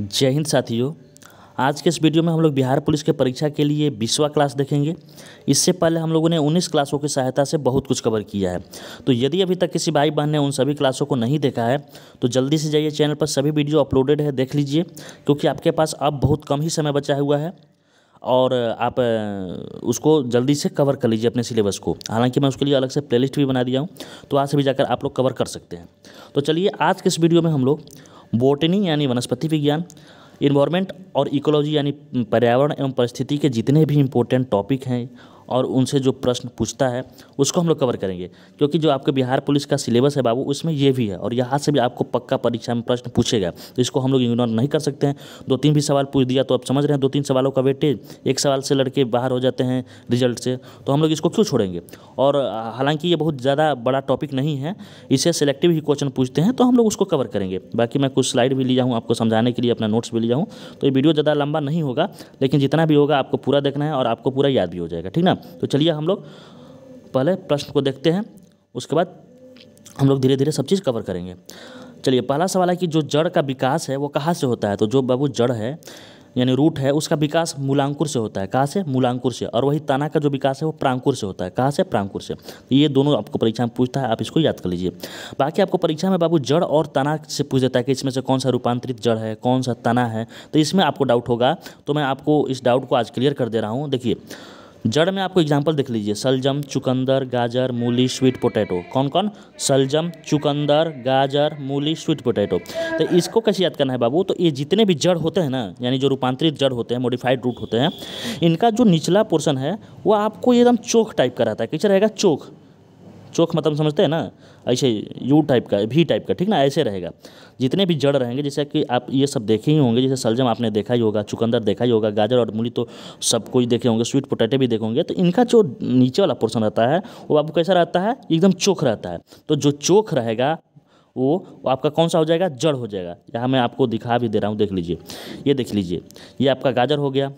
जय हिंद साथियों आज के इस वीडियो में हम लोग बिहार पुलिस के परीक्षा के लिए बीसवा क्लास देखेंगे इससे पहले हम लोगों ने 19 क्लासों की सहायता से बहुत कुछ कवर किया है तो यदि अभी तक किसी भाई बहन ने उन सभी क्लासों को नहीं देखा है तो जल्दी से जाइए चैनल पर सभी वीडियो अपलोडेड है देख लीजिए क्योंकि आपके पास अब बहुत कम ही समय बचा हुआ है और आप उसको जल्दी से कवर कर लीजिए अपने सिलेबस को हालांकि मैं उसके लिए अलग से प्लेलिस्ट भी बना दिया हूँ तो वहाँ से भी जाकर आप लोग कवर कर सकते हैं तो चलिए आज के इस वीडियो में हम लोग बोटनी यानी वनस्पति विज्ञान इन्वायरमेंट और इकोलॉजी यानी पर्यावरण एवं परिस्थिति के जितने भी इम्पोर्टेंट टॉपिक हैं और उनसे जो प्रश्न पूछता है उसको हम लोग कवर करेंगे क्योंकि जो आपके बिहार पुलिस का सिलेबस है बाबू उसमें ये भी है और यहाँ से भी आपको पक्का परीक्षा में प्रश्न पूछेगा तो इसको हम लोग इग्नोर नहीं कर सकते हैं दो तीन भी सवाल पूछ दिया तो आप समझ रहे हैं दो तीन सवालों का वेटेज एक सवाल से लड़के बाहर हो जाते हैं रिजल्ट से तो हम लोग इसको क्यों छोड़ेंगे और हालांकि ये बहुत ज़्यादा बड़ा टॉपिक नहीं है इसे सेलेक्टिव ही क्वेश्चन पूछते हैं तो हम लोग उसको कवर करेंगे बाकी मैं कुछ स्लाइड भी लिया हूँ आपको समझाने के लिए अपना नोट्स भी लिया हूँ तो ये वीडियो ज़्यादा लंबा नहीं होगा लेकिन जितना भी होगा आपको पूरा देखना है और आपको पूरा याद भी हो जाएगा ठीक ना तो चलिए हम लोग पहले प्रश्न को देखते हैं उसके बाद हम लोग धीरे धीरे सब चीज़ कवर करेंगे चलिए पहला सवाल है कि जो जड़ का विकास है वो कहाँ से होता है तो जो बाबू जड़ है यानी रूट है उसका विकास मूलांकुर से होता है कहाँ से मूलांकुर से और वही ताना का जो विकास है वो प्रांकुर से होता है कहाँ से प्रांकुर से तो ये दोनों आपको परीक्षा में पूछता है आप इसको याद कर लीजिए बाकी आपको परीक्षा में बाबू जड़ और तना से पूछ देता है कि इसमें से कौन सा रूपांतरित जड़ है कौन सा तना है तो इसमें आपको डाउट होगा तो मैं आपको इस डाउट को आज क्लियर कर दे रहा हूँ देखिए जड़ में आपको एग्जाम्पल देख लीजिए सलजम चुकंदर गाजर मूली स्वीट पोटैटो कौन कौन सलजम चुकंदर गाजर मूली स्वीट पोटैटो तो इसको कैसे याद करना है बाबू तो ये जितने भी जड़ होते हैं ना यानी जो रूपांतरित जड़ होते हैं मॉडिफाइड रूट होते हैं इनका जो निचला पोर्सन है वो आपको एकदम चोक टाइप का रहता है कैसे रहेगा चोख चोख मतलब समझते हैं ना ऐसे यू टाइप का भी टाइप का ठीक ना ऐसे रहेगा जितने भी जड़ रहेंगे जैसे कि आप ये सब देखे ही होंगे जैसे सलजम आपने देखा ही होगा चुकंदर देखा ही होगा गाजर और मूली तो सब कोई देखे होंगे स्वीट पोटैटो भी देखे होंगे तो इनका जो नीचे वाला पोर्सन रहता है वो आपको कैसा रहता है एकदम चोख रहता है तो जो चोख रहेगा वो आपका कौन सा हो जाएगा जड़ हो जाएगा यहाँ मैं आपको दिखा भी दे रहा हूँ देख लीजिए ये देख लीजिए ये आपका गाजर हो गया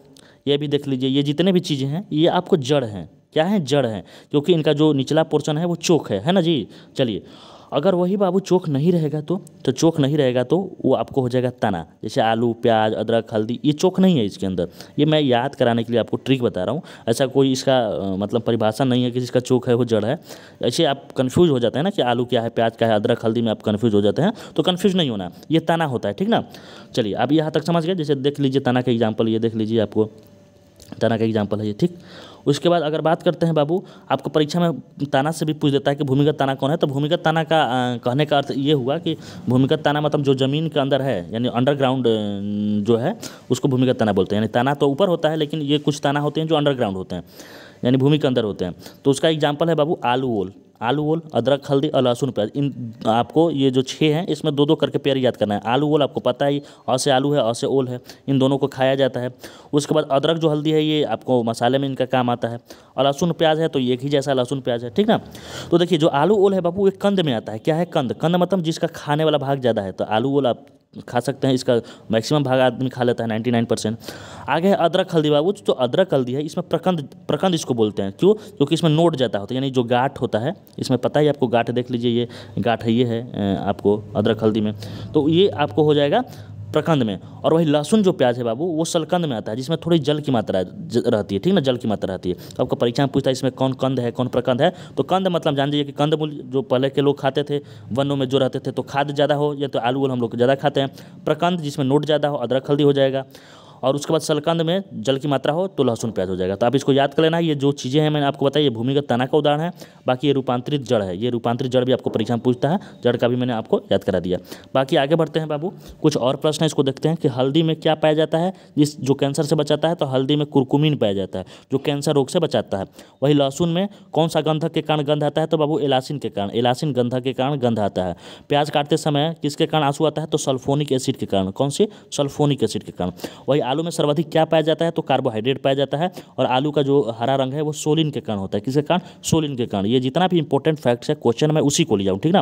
ये भी देख लीजिए ये जितने भी चीज़ें हैं ये आपको जड़ हैं क्या है जड़ है क्योंकि इनका जो निचला पोर्शन है वो चोक है है ना जी चलिए अगर वही बाबू चोक नहीं रहेगा तो तो चोक नहीं रहेगा तो वो आपको हो जाएगा तना जैसे आलू प्याज अदरक हल्दी ये चोक नहीं है इसके अंदर ये मैं याद कराने के लिए आपको ट्रिक बता रहा हूँ ऐसा कोई इसका मतलब परिभाषा नहीं है कि जिसका चोक है वो जड़ है ऐसे आप कन्फ्यूज हो जाते हैं ना कि आलू क्या है प्याज क्या है अदरक हल्दी में आप कन्फ्यूज हो जाते हैं तो कन्फ्यूज नहीं होना ये तना होता है ठीक ना चलिए आप यहाँ तक समझ गए जैसे देख लीजिए तना का एग्जाम्पल ये देख लीजिए आपको तना का एग्जाम्पल है ये ठीक उसके बाद अगर बात करते हैं बाबू आपको परीक्षा में ताना से भी पूछ देता है कि भूमिगत ताना कौन है तो भूमिगत ताना का कहने का अर्थ ये हुआ कि भूमिगत ताना मतलब जो ज़मीन के अंदर है यानी अंडरग्राउंड जो है उसको भूमिगत ताना बोलते हैं यानी ताना तो ऊपर होता है लेकिन ये कुछ ताना होते हैं जो अंडरग्राउंड होते हैं यानी भूमि के अंदर होते हैं तो उसका एग्जाम्पल है बाबू आलू ओल आलू ओल अदरक हल्दी और लहसुन प्याज इन आपको ये जो छः हैं इसमें दो दो करके पेयर याद करना है आलू ओल आपको पता ही अ से आलू है अ से ओल है इन दोनों को खाया जाता है उसके बाद अदरक जो हल्दी है ये आपको मसाले में इनका काम आता है और लहसुन प्याज है तो एक ही जैसा लहसुन प्याज है ठीक ना तो देखिए जो आलू ओल है बाबू ये कंद में आता है क्या है कंद कंद मतलब जिसका खाने वाला भाग ज़्यादा है तो आलू ओल आप खा सकते हैं इसका मैक्सिमम भाग आदमी खा लेता है नाइन्टी नाइन परसेंट आगे है अदरक हल्दी बाबू जो अदरक हल्दी है इसमें प्रकंद प्रकंद इसको बोलते हैं क्यों क्योंकि इसमें नोट जाता होता है यानी जो गाठ होता है इसमें पता ही आपको गाठ देख लीजिए ये गाठ है ये है आपको अदरक हल्दी में तो ये आपको हो जाएगा प्रखंड में और वही लहसुन जो प्याज है बाबू वो सलकंद में आता है जिसमें थोड़ी जल की मात्रा रहती है ठीक ना जल की मात्रा रहती है तो आपको परीक्षा में पूछता है इसमें कौन कंद है कौन प्रकंद है तो कंद मतलब जान दीजिए कि कंद मूल जो पहले के लोग खाते थे वनों में जो रहते थे तो खाद ज़्यादा हो या तो आलू वाल हम लोग ज़्यादा खाते हैं प्रकंद जिसमें नोट ज़्यादा हो अदरक हल्दी हो जाएगा और उसके बाद सलकंद में जल की मात्रा हो तो लहसुन प्याज हो जाएगा तो आप इसको याद कर लेना ये जो चीज़ें हैं मैंने आपको बताया ये भूमिगत तना का उदाहरण है बाकी ये रूपांतरित जड़ है ये रूपांतरित जड़ भी आपको परीक्षा में पूछता है जड़ का भी मैंने आपको याद करा दिया बाकी आगे बढ़ते हैं बाबू कुछ और प्रश्न इसको देखते हैं कि हल्दी में क्या पाया जाता है जिस जो कैंसर से बचाता है तो हल्दी में कुरकुमिन पाया जाता है जो कैंसर रोग से बचाता है वही लहसुन में कौन सा गंधक के कारण गंध आता है तो बाबू एलासिन के कारण एलासिन गंधक के कारण गंध आता है प्याज काटते समय किसके कारण आंसू आता है तो सल्फोनिक एसिड के कारण कौन सी सल्फोनिक एसिड के कारण वही आलू में सर्वाधिक क्या पाया जाता है तो कार्बोहाइड्रेट पाया जाता है और आलू का जो हरा रंग है वो सोलिन के कारण होता है किसके कारण सोलिन के कारण ये जितना भी इंपॉर्टेंट फैक्ट्स है क्वेश्चन मैं उसी को ले जाऊँ ठीक ना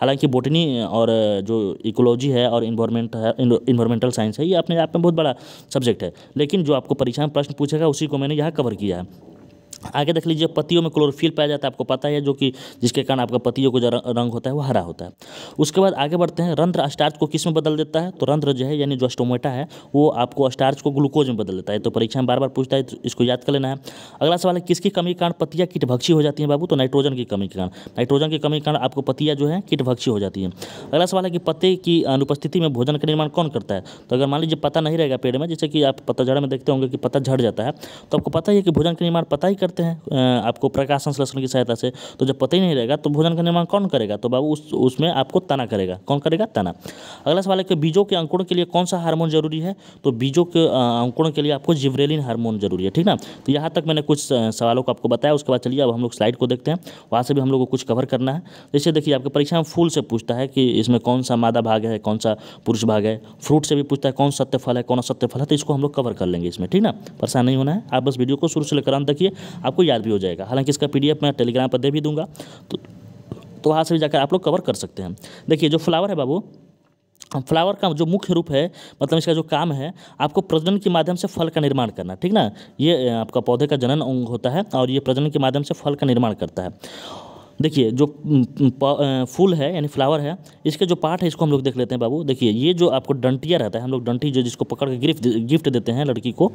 हालांकि बोटनी और जो इकोलॉजी है और इन्वायरमेंट है इन्वायरमेंटल साइंस है ये अपने आप में बहुत बड़ा सब्जेक्ट है लेकिन जो आपको परीक्षा में प्रश्न पूछेगा उसी को मैंने यहाँ कवर किया है आगे देख लीजिए पतियों में क्लोरोफिल पाया जाता है आपको पता है जो कि जिसके कारण आपका पतियों को जो रंग होता है वो हरा होता है उसके बाद आगे बढ़ते हैं रंध्र स्टार्च को किस में बदल देता है तो रंध्र जो है यानी जो स्टोमेटा है वो आपको स्टार्च को ग्लूकोज में बदल देता है तो परीक्षा में बार बार पूछता है तो इसको याद कर लेना है अगला सवाल है किसकी कमी के कारण पत्तियाँ कीटभक्षी हो जाती है बाबू तो नाइट्रोजन की कमी के कारण नाइट्रोजन की कमी के कारण आपको पतिया जो है कीटभक्षी हो जाती है अगला सवाल है कि पत्ते की अनुपस्थिति में भोजन का निर्माण कौन करता है तो अगर मान लीजिए पता नहीं रहेगा पेड़ में जैसे कि आप पता झड़ में देखते होंगे कि पत्ता झड़ जाता है तो आपको पता ही है कि भोजन का निर्माण पता ही करता करते हैं आपको प्रकाश संश्लेषण की सहायता से तो जब पता ही नहीं रहेगा तो भोजन का निर्माण कौन करेगा तो बाबू उस उसमें आपको तना करेगा कौन करेगा तना अगला सवाल है कि बीजों के अंकुरण के लिए कौन सा हार्मोन जरूरी है तो बीजों के अंकुरण के लिए आपको जिब्रेलिन हार्मोन जरूरी है ठीक ना तो यहाँ तक मैंने कुछ सवालों को आपको बताया उसके बाद चलिए अब हम लोग स्लाइड को देखते हैं वहाँ से भी हम लोग को कुछ कवर करना है जैसे देखिए आपके परीक्षा में फूल से पूछता है कि इसमें कौन सा मादा भाग है कौन सा पुरुष भाग है फ्रूट से भी पूछता है कौन सत्य फल है कौन सत्य फल है तो इसको हम लोग कवर कर लेंगे इसमें ठीक ना परेशान नहीं होना है आप बस वीडियो को शुरू से लेकर अंत देखिए आपको याद भी हो जाएगा हालांकि इसका पी मैं टेलीग्राम पर दे भी दूंगा तो तो वहाँ से भी जाकर आप लोग कवर कर सकते हैं देखिए जो फ्लावर है बाबू फ्लावर का जो मुख्य रूप है मतलब इसका जो काम है आपको प्रजनन के माध्यम से फल का निर्माण करना ठीक ना ये आपका पौधे का जनन अंग होता है और ये प्रजनन के माध्यम से फल का निर्माण करता है देखिए जो फूल है यानी फ्लावर है इसके जो पार्ट है इसको हम लोग देख लेते हैं बाबू देखिए ये जो आपको डंटिया रहता है हम लोग डंटी जो जिसको पकड़ के गिफ्ट गिफ्ट देते हैं लड़की को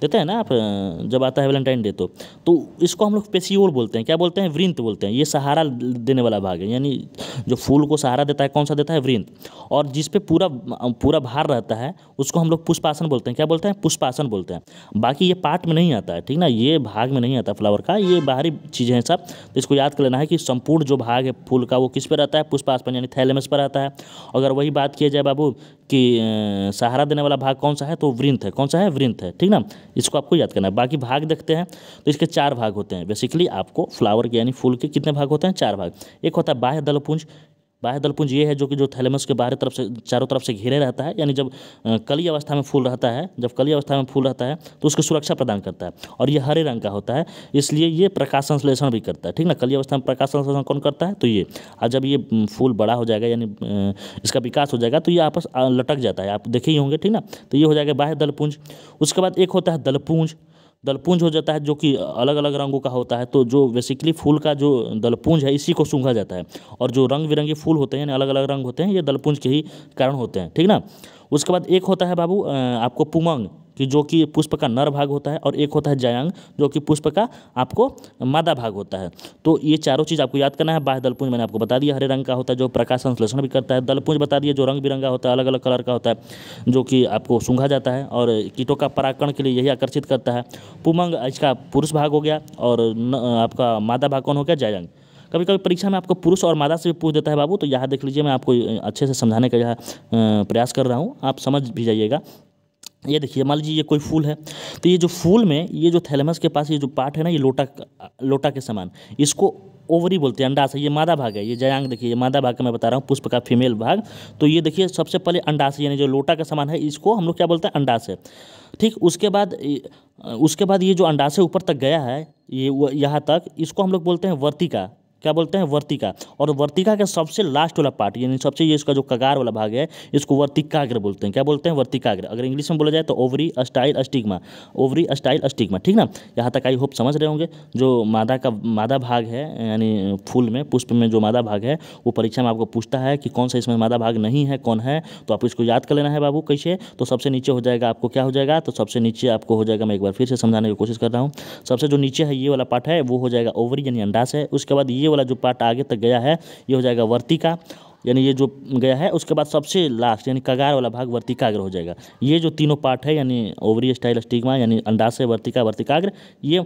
देते हैं ना आप जब आता है वैलेंटाइन डे तो तो इसको हम लोग पेशियोर बोलते हैं क्या बोलते हैं वृंत बोलते हैं ये सहारा देने वाला भाग है यानी जो फूल को सहारा देता है कौन सा देता है वृंत और जिसपे पूरा पूरा भार रहता है उसको हम लोग पुष्पासन बोलते हैं क्या बोलते हैं पुष्पासन बोलते हैं बाकी ये पार्ट में नहीं आता है ठीक ना ये भाग में नहीं आता फ्लावर का ये बाहरी चीज़ें हैं सब तो इसको याद कर लेना है कि संपूर्ण जो भाग है फूल का वो किस पर रहता है पुष्पास्पन यानी थैलेमस पर रहता है अगर वही बात किया जाए बाबू कि सहारा देने वाला भाग कौन सा है तो वृंथ है कौन सा है वृंथ है ठीक ना इसको आपको याद करना है बाकी भाग देखते हैं तो इसके चार भाग होते हैं बेसिकली आपको फ्लावर के यानी फूल के कितने भाग होते हैं चार भाग एक होता है बाह्य दलपुंज बाह्य दलपुंज ये है जो कि जो थैलेमस के बाहर तरफ से चारों तरफ से घिरे रहता है यानी जब कली अवस्था में फूल रहता है जब कली अवस्था में फूल रहता है तो उसकी सुरक्षा प्रदान करता है और ये हरे रंग का होता है इसलिए ये प्रकाश संश्लेषण भी करता है ठीक ना कली अवस्था में प्रकाश संश्लेषण कौन करता है तो ये और जब ये फूल बड़ा हो जाएगा यानी इसका विकास हो जाएगा तो ये आपस लटक जाता है आप देखे ही होंगे ठीक ना तो ये हो जाएगा बाह्य दलपुंज उसके बाद एक होता है दलपुंज दलपुंज हो जाता है जो कि अलग अलग रंगों का होता है तो जो बेसिकली फूल का जो दलपुंज है इसी को सूंघा जाता है और जो रंग बिरंगे फूल होते हैं यानी अलग अलग रंग होते हैं ये दलपुंज के ही कारण होते हैं ठीक ना उसके बाद एक होता है बाबू आपको पुमंग कि जो कि पुष्प का नर भाग होता है और एक होता है जयांग जो कि पुष्प का आपको मादा भाग होता है तो ये चारों चीज़ आपको याद करना है बाह्य दलपुंज मैंने आपको बता दिया हरे रंग का होता है जो प्रकाश संश्लेषण भी करता है दलपुंज बता दिया जो रंग बिरंगा होता है अलग अलग कलर का होता है जो कि आपको सूंघा जाता है और कीटों का पराकरण के लिए यही आकर्षित करता है पुमंग इसका पुरुष भाग हो गया और न, आपका मादा भाग कौन हो गया जयांग कभी कभी परीक्षा में आपको पुरुष और मादा से भी पूछ देता है बाबू तो यहाँ देख लीजिए मैं आपको अच्छे से समझाने का यहाँ प्रयास कर रहा हूँ आप समझ भी जाइएगा ये देखिए मान लीजिए ये कोई फूल है तो ये जो फूल में ये जो थैलेमस के पास ये जो पार्ट है ना ये लोटा लोटा के समान इसको ओवरी बोलते हैं अंडाशय ये मादा भाग है ये जयांग देखिए ये मादा भाग का मैं बता रहा हूँ पुष्प का फीमेल भाग तो ये देखिए सबसे पहले अंडाशय यानी जो लोटा का समान है इसको हम लोग क्या बोलते हैं अंडाशय ठीक उसके बाद उसके बाद ये जो अंडाशय ऊपर तक गया है ये यहाँ तक इसको हम लोग बोलते हैं वर्तिका क्या बोलते हैं वर्तिका और वर्तिका का सबसे लास्ट वाला पार्ट यानी सबसे ये इसका जो कगार वाला भाग है इसको वर्तिकाग्र बोलते हैं क्या बोलते हैं वर्तिकाग्र अगर इंग्लिश में बोला जाए तो ovary style stigma ovary style stigma ठीक ना यहाँ तक आई होप समझ रहे होंगे जो मादा का मादा भाग है यानी फूल में पुष्प में जो मादा भाग है वो परीक्षा में आपको पूछता है कि कौन सा इसमें मादा भाग नहीं है कौन है तो आपको इसको याद कर लेना है बाबू कैसे तो सबसे नीचे हो जाएगा आपको क्या हो जाएगा तो सबसे नीचे आपको हो जाएगा मैं एक बार फिर से समझाने की कोशिश कर रहा हूँ सबसे जो नीचे है ये वाला पार्ट है वो हो जाएगा ओवरी यानी अंडास है उसके बाद ये वाला जो पार्ट आगे तक गया है ये हो जाएगा वर्तिका यानी ये जो गया है उसके बाद सबसे लास्ट यानी कगार वाला भाग वर्तिकाग्र हो जाएगा ये जो तीनों पार्ट है यानी ओवरी स्टाइल स्टिग्मा यानी अंडाशय वर्तिका वर्तिकाग्र ये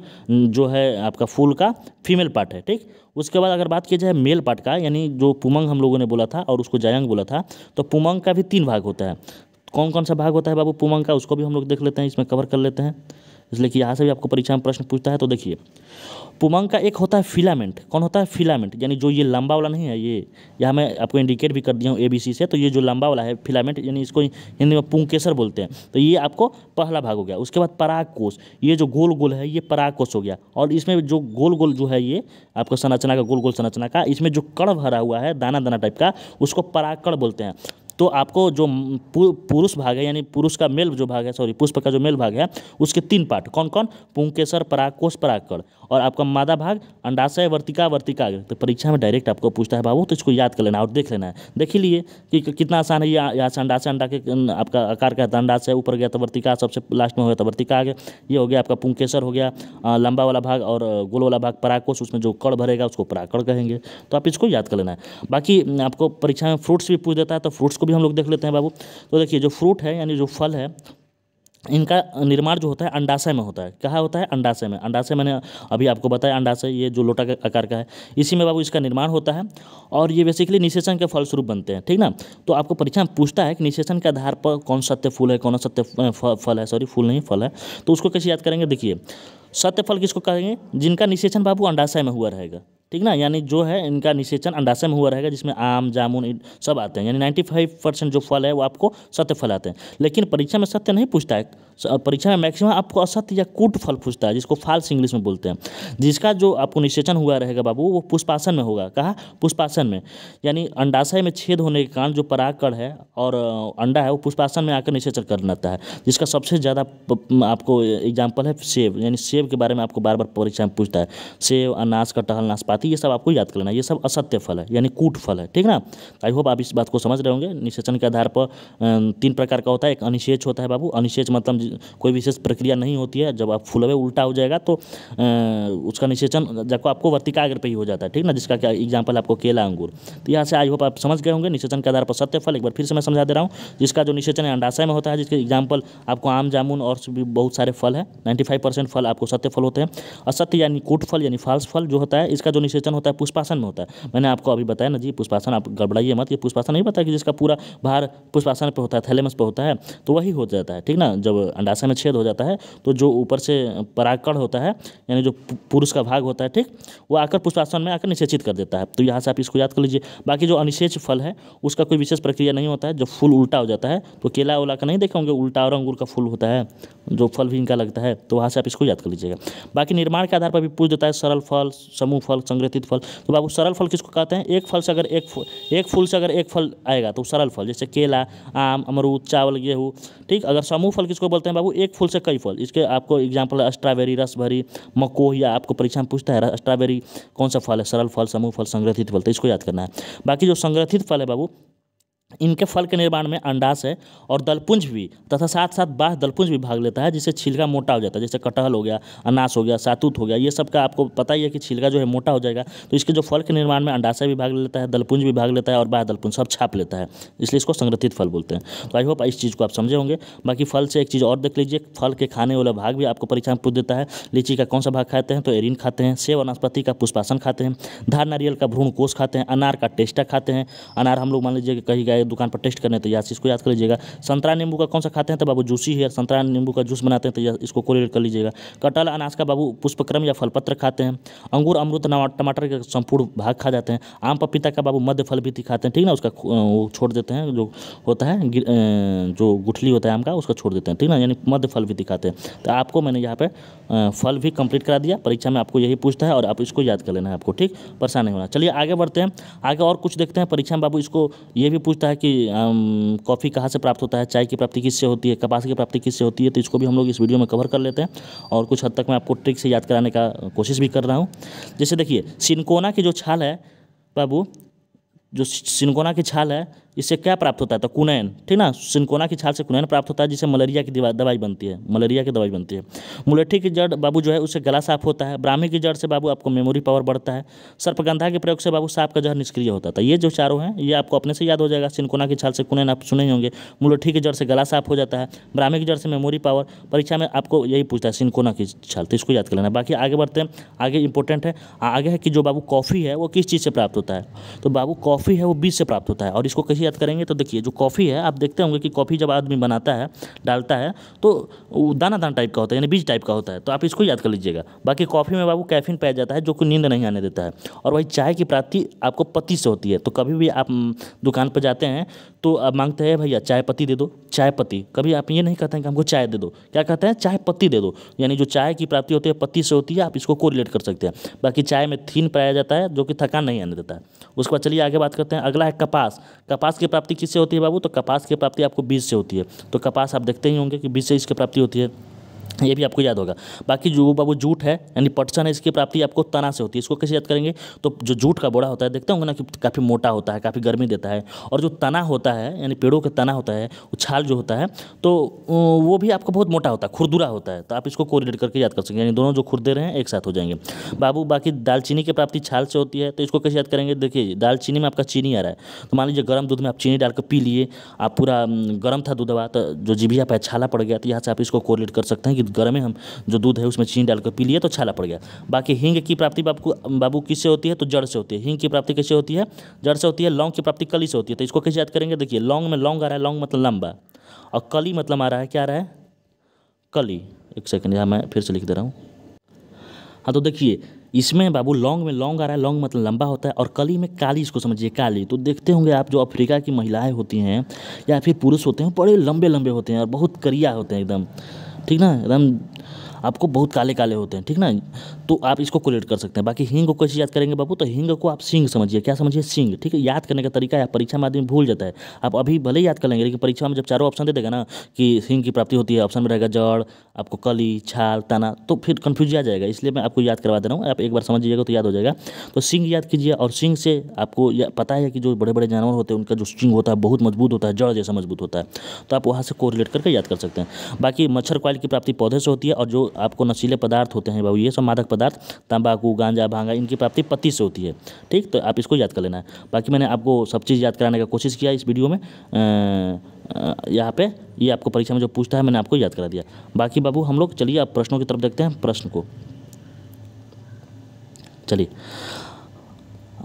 जो है आपका फूल का फीमेल पार्ट है ठीक उसके बाद अगर बात की जाए मेल पार्ट का यानी जो पुमंग हम लोगों ने बोला था और उसको जयंग बोला था तो पुमंग का भी तीन भाग होता है कौन कौन सा भाग होता है बाबू पुमंग का उसको भी हम लोग देख लेते हैं इसमें कवर कर लेते हैं इसलिए कि यहाँ से भी आपको परीक्षा में प्रश्न पूछता है तो देखिए पुमंग का एक होता है फिलामेंट कौन होता है फिलामेंट यानी जो ये लंबा वाला नहीं है ये यहाँ मैं आपको इंडिकेट भी कर दिया हूँ ए बी सी से तो ये जो लंबा वाला है फिलामेंट यानी इसको हिंदी में पुंकेसर बोलते हैं तो ये आपको पहला भाग हो गया उसके बाद पराग कोष ये जो गोल गोल है ये पराग कोष हो गया और इसमें जो गोल गोल जो है ये आपका संरचना का गोल गोल संरचना का इसमें जो कड़ भरा हुआ है दाना दाना टाइप का उसको पराकड़ बोलते हैं तो आपको जो पुरुष भाग है यानी पुरुष का मेल जो भाग है सॉरी पुष्प का जो मेल भाग है उसके तीन पार्ट कौन कौन पुंकेसर कोष परागकण और आपका मादा भाग अंडाशय वर्तिका वर्तिका तो परीक्षा में डायरेक्ट आपको पूछता है बाबू तो इसको याद कर लेना और देख लेना है देख लिए कि कितना आसान है यहाँ से अंडाशय अंडा के आपका आकार का था अंडाशय ऊपर गया तो वर्तिका सबसे लास्ट में हो गया तो वर्तिका आ गया ये हो गया आपका पुंकेसर हो गया लंबा वाला भाग और गोल वाला भाग परागकोष उसमें जो कड़ भरेगा उसको पराकड़ कहेंगे तो आप इसको याद कर लेना है बाकी आपको परीक्षा में फ्रूट्स भी पूछ देता है तो फ्रूट्स को भी हम लोग देख लेते हैं बाबू तो देखिए जो फ्रूट है यानी जो फल है इनका निर्माण जो होता है अंडाशय में होता है कहाँ होता है अंडाशय में अंडाशय मैंने अभी आपको बताया अंडाशय ये जो लोटा का आकार का है इसी में बाबू इसका निर्माण होता है और ये बेसिकली निशेषण के फलस्वरूप बनते हैं ठीक ना तो आपको परीक्षा में पूछता है कि निशेषण के आधार पर कौन सत्य फूल है कौन सत्य फल है सॉरी फूल नहीं फल है तो उसको कैसे याद करेंगे देखिए सत्य फल किसको कहेंगे जिनका निषेचन बाबू अंडाशय में हुआ रहेगा ठीक ना यानी जो है इनका निषेचन अंडाशय में हुआ रहेगा जिसमें आम जामुन सब आते हैं यानी नाइन्टी फाइव परसेंट जो फल है वो आपको सत्य फल आते हैं लेकिन परीक्षा में सत्य नहीं पूछता है परीक्षा में मैक्सिमम आपको असत्य या कूट फल पूछता है जिसको फाल्स इंग्लिश में बोलते हैं जिसका जो आपको निषेचन हुआ रहेगा बाबू वो पुष्पासन में होगा कहा पुष्पासन में यानी अंडाशय में छेद होने के कारण जो परागकण है और अंडा है वो पुष्पासन में आकर निषेचन कर लेता है जिसका सबसे ज़्यादा आपको एग्जाम्पल है सेब यानी सेब सेब के बारे में आपको बार बार परीक्षा में पूछता है सेब अनाज कटहल नाशपाती ये सब आपको याद कर लेना ये सब असत्य फल है यानी कूट फल है ठीक ना आई होप आप इस बात को समझ रहे होंगे निषेचन के आधार पर तीन प्रकार का होता है एक अनिशेच होता है बाबू अनिशेच मतलब कोई विशेष प्रक्रिया नहीं होती है जब आप फुलवे उल्टा हो जाएगा तो उसका निषेचन जब आपको वर्तिकाग्र पर ही हो जाता है ठीक ना जिसका क्या एग्जाम्पल आपको केला अंगूर तो यहाँ से आई होप आप समझ गए होंगे निषेचन के आधार पर सत्य फल एक बार फिर से मैं समझा दे रहा हूँ जिसका जो निषेचन है अंडाशय में होता है जिसके एग्जाम्पल आपको आम जामुन और भी बहुत सारे फल है नाइन्टी फल आपको सत्य फल होते हैं असत्य यानी कूट फल यानी फाल्स फल जो होता है इसका जो निषेचन होता है पुष्पासन में होता है मैंने आपको अभी बताया ना जी पुष्पासन आप गड़बड़ाइए मत ये पुष्पासन नहीं बताया कि जिसका पूरा भार पुष्पासन पर होता है थैलेमस पर होता है तो वही हो जाता है ठीक ना जब अंडाशय में छेद हो जाता है तो जो ऊपर से पराकड़ होता है यानी जो पुरुष का भाग होता है ठीक वो आकर पुष्पासन में आकर निषेचित कर देता है तो यहाँ से आप इसको याद कर लीजिए बाकी जो अनिषेच फल है उसका कोई विशेष प्रक्रिया नहीं होता है जब फूल उल्टा हो जाता है तो केला उला का नहीं देखे होंगे उल्टा और अंगूर का फूल होता है जो फल भी इनका लगता है तो वहाँ से आप इसको याद कर लीजिए लीजिएगा बाकी निर्माण के आधार पर भी पूछ देता है सरल फल समूह फल संग्रहित फल तो बाबू सरल फल किसको कहते हैं एक फल से अगर एक एक फूल से अगर एक फल आएगा तो सरल फल जैसे केला आम अमरूद चावल गेहूँ ठीक अगर समूह फल किसको बोलते हैं बाबू एक फूल से कई फल इसके आपको एग्जाम्पल है स्ट्रॉबेरी रसभरी मको या आपको परीक्षा में पूछता है स्ट्रॉबेरी कौन सा फल है सरल फल समूह फल संग्रहित फल तो इसको याद करना है बाकी जो संग्रहित फल है बाबू इनके फल के निर्माण में अंडाशय और दलपुंज भी तथा साथ साथ बाह दलपुंज भी भाग लेता है जिससे छिलका मोटा हो जाता है जैसे कटहल हो गया अनास हो गया सातूत हो गया ये सब का आपको पता ही है कि छिलका जो है मोटा हो जाएगा तो इसके जो फल के निर्माण में अंडाशय भी भाग लेता है दलपुंज भी भाग लेता है और बाह दलपुंज सब छाप लेता है इसलिए इसको संग्रथित फल बोलते हैं तो आई होप इस चीज़ को आप समझे होंगे बाकी फल से एक चीज़ और देख लीजिए फल के खाने वाला भाग भी आपको परीक्षा में पूछ देता है लीची का कौन सा भाग खाते हैं तो एरिन खाते हैं सेव वनस्पति का पुष्पासन खाते हैं धार नारियल का भ्रूण कोष खाते हैं अनार का टेस्टा खाते हैं अनार हम लोग मान लीजिए कि कहीं गए दुकान पर टेस्ट करने तैयार इसको याद कर लीजिएगा संतरा नींबू का कौन सा खाते हैं तो बाबू जूसी है संतरा नींबू का जूस बनाते हैं तो इसको कोरिलेट कर लीजिएगा कटल अनाज का बाबू पुष्पक्रम या फलपत्र खाते हैं अंगूर अमरूद टमाटर का संपूर्ण भाग खा जाते हैं आम पपीता का बाबू मध्य फल भी खाते हैं ठीक ना उसका वो छोड़ देते हैं जो होता है जो गुठली होता है आम का उसका छोड़ देते हैं ठीक ना यानी मध्य फल भी दिखाते हैं तो आपको मैंने यहाँ पे फल भी कंप्लीट करा दिया परीक्षा में आपको यही पूछता है और आप इसको याद कर लेना है आपको ठीक परेशान नहीं होना चलिए आगे बढ़ते हैं आगे और कुछ देखते हैं परीक्षा में बाबू इसको ये भी पूछता है होता है कि कॉफ़ी कहाँ से प्राप्त होता है चाय की प्राप्ति किससे होती है कपास की प्राप्ति किससे होती है तो इसको भी हम लोग इस वीडियो में कवर कर लेते हैं और कुछ हद तक मैं आपको ट्रिक से याद कराने का कोशिश भी कर रहा हूँ जैसे देखिए सिनकोना की जो छाल है बाबू जो सिनकोना की छाल है इससे क्या प्राप्त होता है तो कुनैन ठीक ना सिंकोना की छाल से कुनैन प्राप्त होता है जिससे मलेरिया की दवाई बनती है मलेरिया की दवाई बनती है मुलेठी की जड़ बाबू जो है उससे गला साफ होता है ब्राह्मी की जड़ से बाबू आपको मेमोरी पावर बढ़ता है सर्पगंधा के प्रयोग से बाबू सांप का जहर निष्क्रिय होता था ये जो चारों हैं ये आपको अपने से याद हो जाएगा सिंकोना की छाल से कुनैन आप सुने होंगे मुलेठी की जड़ से गला साफ हो जाता है ब्राह्मी की जड़ से मेमोरी पावर परीक्षा में आपको यही पूछता है सिंकोना की छाल तो इसको याद कर लेना बाकी आगे बढ़ते हैं आगे इंपॉर्टेंट है आगे है कि जो बाबू कॉफ़ी है वो किस चीज़ से प्राप्त होता है तो बाबू कॉफ़ी है वो बीज से प्राप्त होता है और इसको कैसे याद करेंगे तो देखिए जो कॉफ़ी है आप देखते होंगे कि कॉफ़ी जब आदमी बनाता है डालता है तो दाना दाना टाइप का होता है यानी बीज टाइप का होता है तो आप इसको याद कर लीजिएगा बाकी कॉफ़ी में बाबू कैफिन पाया जाता है जो कि नींद नहीं आने देता है और वही चाय की प्राप्ति आपको पति से होती है तो कभी भी आप दुकान पर जाते हैं तो आप मांगते हैं भैया चाय पत्ती दे दो चाय पत्ती कभी आप ये नहीं कहते हैं कि हमको चाय दे दो क्या कहते हैं चाय पत्ती दे दो यानी जो चाय की प्राप्ति होती है पत्ती से होती है आप इसको कोरिलेट कर सकते हैं बाकी चाय में थीन पाया जाता है जो कि थकान नहीं आने देता है उसके बाद चलिए आगे बात करते हैं अगला है कपास कपास कपास की प्राप्ति किससे होती है बाबू तो कपास की प्राप्ति आपको बीज से होती है तो कपास आप देखते ही होंगे कि बीज से इसकी प्राप्ति होती है ये भी आपको याद होगा बाकी जो बाबू जूट है यानी पटसन है इसकी प्राप्ति आपको तना से होती है इसको कैसे याद करेंगे तो जो जूट का बोरा होता है देखते होंगे ना कि काफ़ी मोटा होता है काफ़ी गर्मी देता है और जो तना होता है यानी पेड़ों का तना होता है उछाल जो होता है तो वो भी आपको बहुत मोटा होता है खुरदुरा होता है तो आप इसको कोरिलेट करके याद कर सकेंगे यानी दोनों जो खुरदे रहे हैं एक साथ हो जाएंगे बाबू बाकी दालचीनी की प्राप्ति छाल से होती है तो इसको कैसे याद करेंगे देखिए दालचीनी में आपका चीनी आ रहा है तो मान लीजिए गर्म दूध में आप चीनी डालकर पी लिए आप पूरा गर्म था दूधवा तो जो जीभिया पर छाला पड़ गया तो यहाँ से आप इसको कोरिलेट कर सकते हैं कि दूध गर्म है हम जो दूध है उसमें चीनी डालकर पी लिए तो छाला पड़ गया बाकी हींग की प्राप्ति बाबू बाबू किससे होती है तो जड़ से होती है हींग की प्राप्ति कैसे होती है जड़ से होती है लौंग की प्राप्ति कली से होती है तो इसको कैसे याद करेंगे देखिए लौंग में लौंग आ रहा है लौंग मतलब लंबा और कली मतलब आ रहा है क्या आ रहा है कली एक सेकेंड यहाँ मैं फिर से लिख दे रहा हूँ हाँ तो देखिए इसमें बाबू लॉन्ग में लॉन्ग आ रहा है लॉन्ग मतलब लंबा होता है और कली में काली इसको समझिए काली तो देखते होंगे आप जो अफ्रीका की महिलाएं होती हैं या फिर पुरुष होते हैं बड़े लंबे लंबे होते हैं और बहुत करिया होते हैं एकदम ठीक ना एकदम आपको बहुत काले काले होते हैं ठीक ना तो आप इसको कोलेट कर सकते हैं बाकी हिंग को कैसे याद करेंगे बाबू तो हिंग को आप सिंग समझिए क्या समझिए सिंग ठीक है याद करने का तरीका है परीक्षा में आदमी भूल जाता है आप अभी भले याद कर लेंगे लेकिन परीक्षा में जब चारों ऑप्शन दे देगा ना कि हिंग की प्राप्ति होती है ऑप्शन में रहेगा जड़ आपको कली छाल ताना तो फिर कन्फ्यूज आ जाएगा इसलिए मैं आपको याद करवा दे रहा हूँ आप एक बार समझिएगा तो याद हो जाएगा तो सिंग याद कीजिए और सिंग से आपको पता है कि जो बड़े बड़े जानवर होते हैं उनका जो सिंग होता है बहुत मजबूत होता है जड़ जैसा मजबूत होता है तो आप वहाँ से कोरिलेट करके याद कर सकते हैं बाकी मच्छर कोयल की प्राप्ति पौधे से होती है और जो आपको नशीले पदार्थ होते हैं बाबू ये सब मादक पदार्थ तंबाकू गांजा भांगा इनकी प्राप्ति पत्ती से होती है ठीक तो आप इसको याद कर लेना है बाकी मैंने आपको सब चीज़ याद कराने का कोशिश किया इस वीडियो में यहाँ पे ये आपको परीक्षा में जो पूछता है मैंने आपको याद करा दिया बाकी बाबू हम लोग चलिए आप प्रश्नों की तरफ देखते हैं प्रश्न को चलिए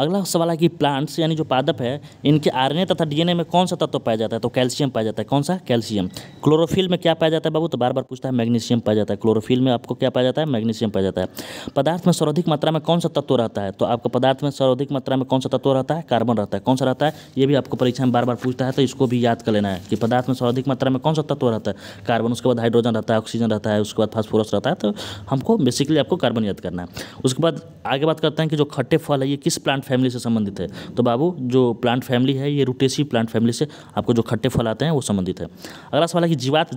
अगला सवाल है कि प्लांट्स यानी जो पादप है इनके आरएनए तथा डीएनए में कौन सा तत्व तो पाया जाता है तो कैल्शियम पाया जाता है कौन सा कैल्शियम क्लोरोफिल में क्या पाया जाता है बाबू तो बार बार पूछता है मैग्नीशियम पाया जाता है क्लोरोफिल में आपको क्या पाया जाता है मैग्नीशियम पाया जाता है पदार्थ में सर्वाधिक मात्रा में कौन सा तत्व रहता है तो आपको पदार्थ में सर्वाधिक मात्रा में कौन सा तत्व रहता है कार्बन रहता है कौन सा रहता है ये भी आपको परीक्षा में बार बार पूछता है तो इसको भी याद कर लेना है कि पदार्थ में सर्वाधिक मात्रा में कौन सा तत्व रहता है कार्बन उसके बाद हाइड्रोजन रहता है ऑक्सीजन रहता है उसके बाद फास्फोरस रहता है तो हमको बेसिकली आपको कार्बन याद करना है उसके बाद आगे बात करते हैं कि जो खट्टे फल है ये किस प्लांट फैमिली से संबंधित है तो बाबू जो प्लांट फैमिली है ये रूटेसी प्लांट फैमिली से आपको जो खट्टे फल आते हैं वो संबंधित है अगला सवाल है कि जीवात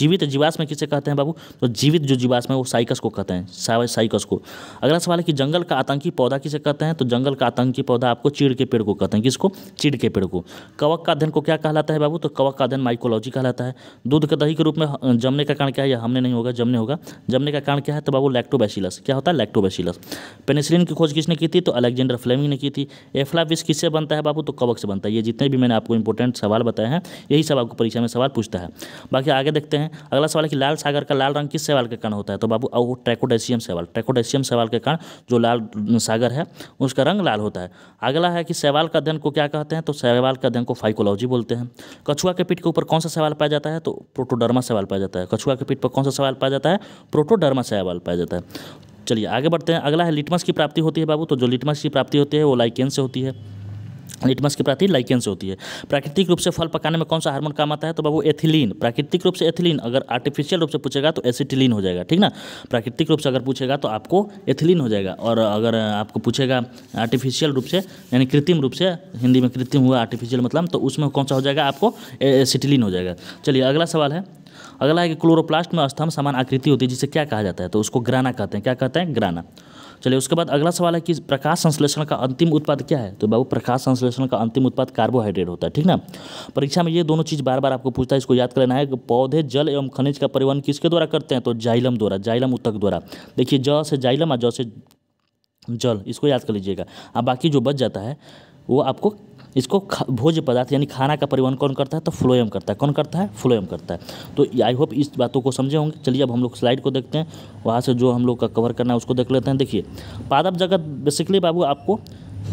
जीवित जीवाश्म किसे कहते हैं बाबू तो जीवित जो जीवाश्म है वो साइकस को कहते हैं साइकस को अगला सवाल है कि जंगल का आतंकी पौधा किसे कहते हैं तो जंगल का आतंकी पौधा आपको चीड़ के पेड़ को कहते हैं किसको चीड़ के पेड़ को कवक का अध्ययन को क्या कहलाता है बाबू तो कवक का अध्ययन माइकोलॉजी कहलाता है दूध के दही के रूप में जमने का कारण क्या है या हमने नहीं होगा जमने होगा जमने का कारण क्या है तो बाबू लैक्टोबैसिलस क्या होता है लैक्टोबैसिलस पेनिसिलिन की खोज किसने की थी तो अलेक्जेंडर फ्लेक फ्लेमिंग ने की थी एफ्ला विष किससे बनता है बाबू तो कवक से बनता है ये जितने भी मैंने आपको इंपॉर्टेंट सवाल बताए हैं यही सब आपको परीक्षा में सवाल पूछता है बाकी आगे देखते हैं अगला सवाल है कि लाल सागर का लाल रंग किस सवाल के कारण होता है तो बाबू अब ट्रेकोडेशियम सवाल ट्रेकोडेशियम सवाल के कारण जो लाल सागर है उसका रंग लाल होता है अगला है कि सवाल का अध्ययन को क्या कहते हैं तो सवाल का अध्ययन को फाइकोलॉजी बोलते हैं कछुआ के पीठ के ऊपर कौन सा सवाल पाया जाता है तो प्रोटोडर्मा सवाल पाया जाता है कछुआ के पीठ पर कौन सा सवाल पाया जाता है प्रोटोडर्मा सवाल पाया जाता है चलिए आगे बढ़ते हैं अगला है लिटमस की प्राप्ति होती है बाबू तो जो लिटमस की प्राप्ति होती है वो लाइकेन से होती है लिटमस की प्राप्ति लाइकेन से होती है प्राकृतिक रूप से फल पकाने में कौन सा हार्मोन काम आता है तो बाबू एथिलीन प्राकृतिक रूप से एथिलीन अगर आर्टिफिशियल रूप से पूछेगा तो एसिटिलीन हो जाएगा ठीक ना प्राकृतिक रूप से अगर पूछेगा तो आपको एथिलीन हो जाएगा और अगर आपको पूछेगा आर्टिफिशियल रूप से यानी कृत्रिम रूप से हिंदी में कृत्रिम हुआ आर्टिफिशियल मतलब तो उसमें कौन सा हो जाएगा आपको एसिटिलीन हो जाएगा चलिए अगला सवाल है अगला है कि क्लोरोप्लास्ट में अस्थम समान आकृति होती है जिसे क्या कहा जाता है तो उसको ग्राना कहते हैं क्या कहते हैं ग्राना चलिए उसके बाद अगला सवाल है कि प्रकाश संश्लेषण का अंतिम उत्पाद क्या है तो बाबू प्रकाश संश्लेषण का अंतिम उत्पाद कार्बोहाइड्रेट होता है ठीक ना परीक्षा में ये दोनों चीज़ बार बार आपको पूछता है इसको याद करना है कि पौधे जल एवं खनिज का परिवहन किसके द्वारा करते हैं तो जाइलम द्वारा जाइलम उत्तक द्वारा देखिए ज से जाइलम और ज से जल इसको याद कर लीजिएगा अब बाकी जो बच जाता है वो आपको इसको भोज्य पदार्थ यानी खाना का परिवहन कौन करता है तो फ्लोएम करता है कौन करता है फ्लोएम करता है तो आई होप इस बातों को समझे होंगे चलिए अब हम लोग स्लाइड को देखते हैं वहाँ से जो हम लोग का कवर करना है उसको देख लेते हैं देखिए पादप जगत बेसिकली बाबू आपको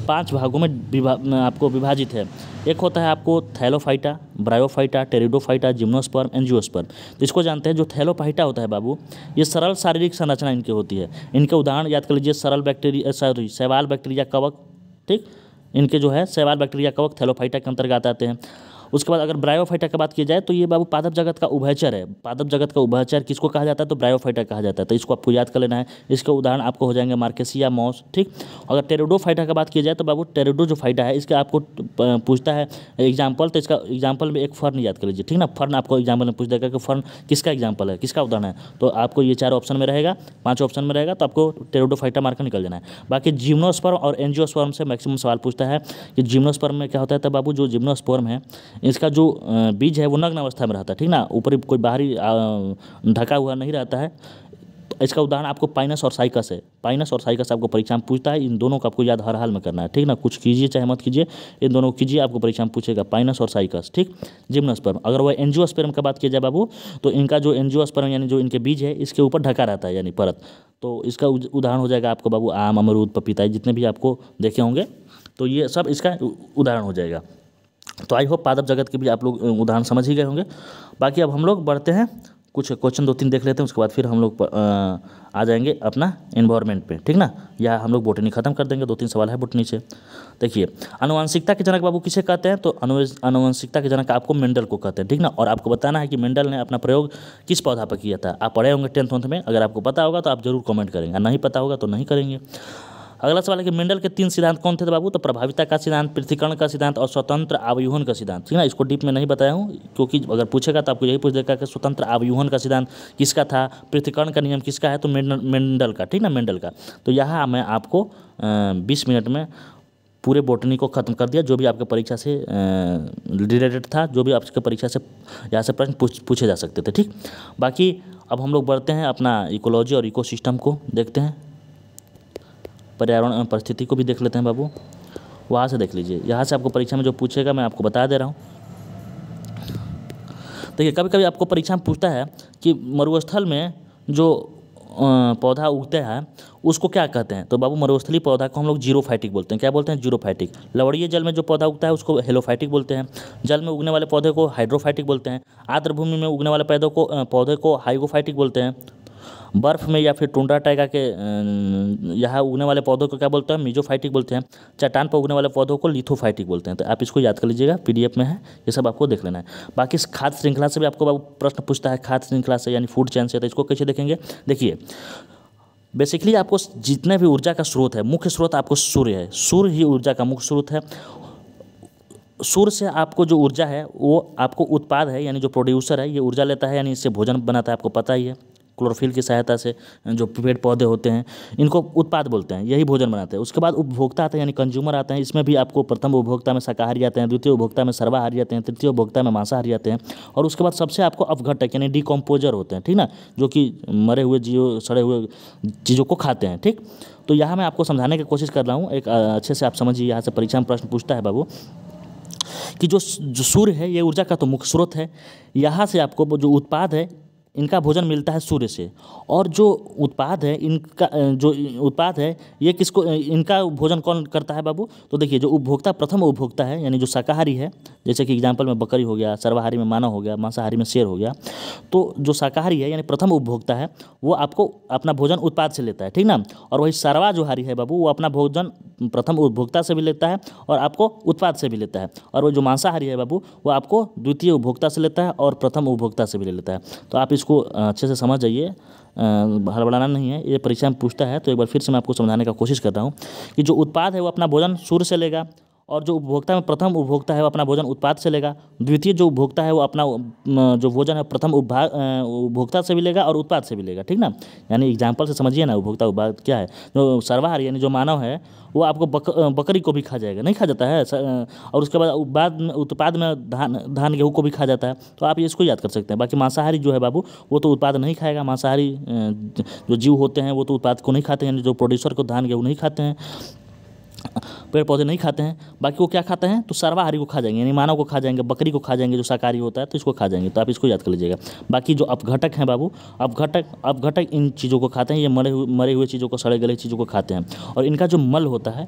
पांच भागों में विभा आपको विभाजित है एक होता है आपको thallophyta bryophyta pteridophyta gymnosperm angiosperm तो इसको जानते हैं जो थैलोफाइटा होता है बाबू ये सरल शारीरिक संरचना इनकी होती है इनके उदाहरण याद कर लीजिए सरल बैक्टीरिया सॉरी सैवाल बैक्टीरिया कवक ठीक इनके जो है सवाल बैक्टीरिया कवक थैलोफाइटा के अंतर्गत आते हैं उसके बाद अगर ब्रायोफाइटा की बात की जाए तो ये बाबू पादप जगत का उभयचर है पादप जगत का उभयचर किसको कहा जाता है तो ब्रायोफाइटा कहा जाता है तो इसको आपको याद कर लेना है इसका उदाहरण आपको हो जाएंगे मार्केसिया मॉस ठीक अगर टेरेडो फाइटा की बात की जाए तो बाबू टेरेडो जो फाइटा है इसका आपको पूछता है एग्जाम्पल तो इसका एग्जाम्पल में एक फर्न याद कर लीजिए ठीक ना फर्न आपको एग्जाम्पल में पूछ देगा कि फर्न किसका एग्जाम्पल है किसका उदाहरण है तो आपको ये चार ऑप्शन में रहेगा पाँच ऑप्शन में रहेगा तो आपको टेरेडो फाइटा मार्कर निकल जाना है बाकी जिम्नोस्पर्म और एनजियोस्पर्म से मैक्सिमम सवाल पूछता है कि जिम्नोस्पर्म में क्या होता है तो बाबू जो जिम्नोस्पर्म है इसका जो बीज है वो नग्न अवस्था में रहता है ठीक ना ऊपर कोई बाहरी ढका हुआ नहीं रहता है इसका उदाहरण आपको पाइनस और साइकस है पाइनस और साइकस आपको परीक्षा में पूछता है इन दोनों का आपको याद हर हाल में करना है ठीक ना कुछ कीजिए चाहे मत कीजिए इन दोनों कीजिए आपको परीक्षा में पूछेगा पाइनस और साइकस ठीक जिम्नोस्पर्म अगर वह एनजियोस्पर्म का बात किया जाए बाबू तो इनका जो एनजियोस्पर्म यानी जो इनके बीज है इसके ऊपर ढका रहता है यानी परत तो इसका उदाहरण हो जाएगा आपको बाबू आम अमरूद पपीता जितने भी आपको देखे होंगे तो ये सब इसका उदाहरण हो जाएगा तो आई होप पादप जगत के भी आप लोग उदाहरण समझ ही गए होंगे बाकी अब हम लोग बढ़ते हैं कुछ क्वेश्चन दो तीन देख लेते हैं उसके बाद फिर हम लोग आ जाएंगे अपना इन्वायरमेंट पे ठीक ना या हम लोग बोटनी ख़त्म कर देंगे दो तीन सवाल है बोटनी से देखिए अनुवांशिकता के जनक बाबू किसे कहते हैं तो अनुवांशिकता के जनक आपको मेंडल को कहते हैं ठीक ना और आपको बताना है कि मेंडल ने अपना प्रयोग किस पौधा पर किया था आप पढ़े होंगे टेंथ वंथ में अगर आपको पता होगा तो आप जरूर कॉमेंट करेंगे नहीं पता होगा तो नहीं करेंगे अगला सवाल है कि मेंडल के तीन सिद्धांत कौन थे तो बाबू तो प्रभाविता का सिद्धांत पृथ्वीकरण का सिद्धांत और स्वतंत्र आवयूहन का सिद्धांत ठीक है ना इसको डीप में नहीं बताया हूँ क्योंकि अगर पूछेगा तो आपको यही पूछ देगा कि स्वतंत्र आवयूहन का सिद्धांत किसका था पृथ्वीकरण का नियम किसका है तो मेंडल का ठीक ना मेंडल का तो यहाँ मैं आपको बीस मिनट में पूरे बोटनी को ख़त्म कर दिया जो भी आपके परीक्षा से रिलेटेड था जो भी आपके परीक्षा से यहाँ से प्रश्न पूछ पूछे जा सकते थे ठीक बाकी अब हम लोग बढ़ते हैं अपना इकोलॉजी और इकोसिस्टम को देखते हैं पर्यावरण एवं परिस्थिति को भी देख लेते हैं बाबू वहाँ से देख लीजिए यहाँ से आपको परीक्षा में जो पूछेगा मैं आपको बता दे रहा हूँ देखिए कभी कभी आपको परीक्षा में पूछता है कि मरुस्थल में जो पौधा उगते हैं उसको क्या कहते हैं तो बाबू मरुस्थली पौधा को हम लोग जीरोफाइटिक बोलते हैं क्या बोलते हैं जीरोफाइटिक लवड़ीय जल में जो पौधा उगता है उसको हेलोफाइटिक बोलते हैं जल में उगने वाले पौधे को हाइड्रोफाइटिक बोलते हैं आर्द्रभूमि में उगने वाले पौधों को पौधे को हाइगोफाइटिक बोलते हैं बर्फ़ में या फिर टूडा टाइगा के यहाँ उगने वाले पौधों को क्या बोलते हैं मीजोफाइटिक बोलते हैं चट्टान पर उगने वाले पौधों को लिथोफाइटिक बोलते हैं तो आप इसको याद कर लीजिएगा पी में है ये सब आपको देख लेना है बाकी खाद्य श्रृंखला से भी आपको प्रश्न पूछता है खाद्य श्रृंखला से यानी फूड चैन से तो इसको कैसे देखेंगे देखिए बेसिकली आपको जितने भी ऊर्जा का स्रोत है मुख्य स्रोत आपको सूर्य है सूर्य ही ऊर्जा का मुख्य स्रोत है सूर्य से आपको जो ऊर्जा है वो आपको उत्पाद है यानी जो प्रोड्यूसर है ये ऊर्जा लेता है यानी इससे भोजन बनाता है आपको पता ही है क्लोरोफिल की सहायता से जो पेड़ पौधे होते हैं इनको उत्पाद बोलते हैं यही भोजन बनाते हैं उसके बाद उपभोक्ता आते हैं यानी कंज्यूमर आते हैं इसमें भी आपको प्रथम उपभोक्ता में शाकाहारी आते हैं द्वितीय उपभोक्ता में सर्वाहारी आते हैं तृतीय उपभोक्ता में मांसाहारी आते हैं और उसके बाद सबसे आपको अवघटक यानी डिकम्पोजर होते हैं ठीक ना जो कि मरे हुए जीव सड़े हुए चीज़ों को खाते हैं ठीक तो यहाँ मैं आपको समझाने की कोशिश कर रहा हूँ एक अच्छे से आप समझिए यहाँ से परीक्षा में प्रश्न पूछता है बाबू कि जो, जो सूर्य है ये ऊर्जा का तो मुख्य स्रोत है यहाँ से आपको जो उत्पाद है इनका भोजन मिलता है सूर्य से और जो उत्पाद है इनका जो उत्पाद है ये किसको इनका भोजन कौन करता है बाबू तो देखिए जो उपभोक्ता प्रथम उपभोक्ता है यानी जो शाकाहारी है जैसे कि एग्जाम्पल में बकरी हो गया सर्वाहारी में मानव हो गया मांसाहारी में शेर हो गया तो जो शाकाहारी है यानी प्रथम उपभोक्ता है वो आपको अपना भोजन उत्पाद से लेता है ठीक ना और वही सर्वा जो है बाबू वो अपना भोजन प्रथम उपभोक्ता से भी लेता है और आपको उत्पाद से भी लेता है और वो जो मांसाहारी है बाबू वो आपको द्वितीय उपभोक्ता से लेता है और प्रथम उपभोक्ता से भी ले लेता है तो आप इस इसको अच्छे से समझ जाइए हड़बड़ाना नहीं है ये परीक्षा में पूछता है तो एक बार फिर से मैं आपको समझाने का कोशिश कर रहा हूँ कि जो उत्पाद है वो अपना भोजन सूर्य से लेगा और जो उपभोक्ता में प्रथम उपभोक्ता है वो अपना भोजन उत्पाद से लेगा द्वितीय जो उपभोक्ता है वो अपना जो भोजन है प्रथम उपभा उपभोक्ता से भी लेगा और उत्पाद से भी लेगा ठीक ना यानी एग्जाम्पल से समझिए ना उपभोक्ता उपभाग क्या है जो सर्वाहार यानी जो मानव है वो आपको बक, बकरी को भी खा जाएगा नहीं खा जाता है और उसके बाद बाद में उत्पाद में धान धान गेहूँ को भी खा जाता है तो आप इसको याद कर सकते हैं बाकी मांसाहारी जो है बाबू वो तो उत्पाद नहीं खाएगा मांसाहारी जो जीव होते हैं वो तो उत्पाद को नहीं खाते हैं जो प्रोड्यूसर को धान गेहूँ नहीं खाते हैं पेड़ पौधे नहीं खाते हैं बाकी वो क्या खाते हैं तो सर्वाहारी को खा जाएंगे यानी मानव को खा जाएंगे बकरी को खा जाएंगे जो शाकाहारी होता है तो इसको खा जाएंगे तो आप इसको याद कर लीजिएगा बाकी जो अपघटक हैं बाबू अपघटक अपघटक इन चीज़ों को खाते हैं ये मरे हुए मरे हुए चीज़ों को सड़े गले चीज़ों को खाते हैं और इनका जो मल होता है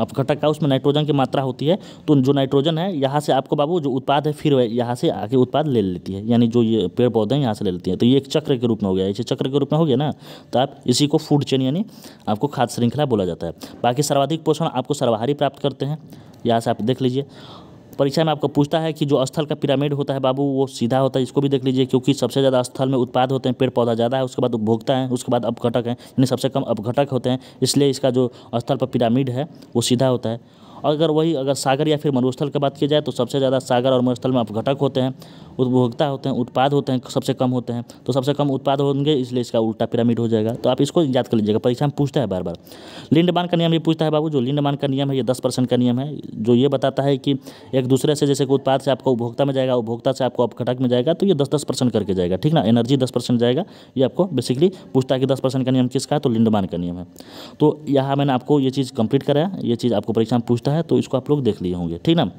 अपघटक का उसमें नाइट्रोजन की मात्रा होती है तो जो नाइट्रोजन है यहाँ से आपको बाबू जो उत्पाद है फिर यहाँ से आके उत्पाद ले लेती है यानी जो ये पेड़ पौधे हैं यहाँ से ले लेती है तो ये एक चक्र के रूप में हो गया इसे चक्र के रूप में हो गया ना तो आप इसी को फूड चेन यानी आपको खाद्य श्रृंखला बोला जाता है बाकी सर्वाधिक पोषण प्रश्न आपको सर्वहारी प्राप्त करते हैं यहाँ से आप देख लीजिए परीक्षा में आपको पूछता है कि जो स्थल का पिरामिड होता है बाबू वो सीधा होता है इसको भी देख लीजिए क्योंकि सबसे ज़्यादा स्थल में उत्पाद होते हैं पेड़ पौधा ज़्यादा है उसके बाद उपभोक्ता हैं उसके बाद अपघटक हैं यानी सबसे कम अपघटक होते हैं इसलिए इसका जो स्थल पर पिरामिड है वो सीधा होता है अगर वही अगर सागर या फिर मरुस्थल की बात की जाए तो सबसे ज़्यादा सागर और मरुस्थल में अपघटक होते हैं उपभोक्ता होते हैं उत्पाद होते हैं सबसे कम होते हैं तो सबसे कम उत्पाद होंगे इसलिए इसका उल्टा पिरामिड हो जाएगा तो आप इसको याद कर लीजिएगा परीक्षा में पूछता है बार बार लिंडमान का नियम ये पूछता है बाबू जो लिंडमान का नियम है ये दस परसेंट का नियम है जो ये बताता है कि एक दूसरे से जैसे कि उत्पाद से आपका उपभोक्ता में जाएगा उपभोक्ता से आपको अपघटक में जाएगा तो ये दस दस परसेंट करके जाएगा ठीक ना एनर्जी दस परसेंट जाएगा ये आपको बेसिकली पूछता है कि दस परसेंट का नियम किसका है तो लिंडमान का नियम है तो यहाँ मैंने आपको ये चीज़ कंप्लीट कराया ये चीज़ आपको परीक्षा में पूछता है तो इसको आप लोग देख लिए होंगे ठीक ना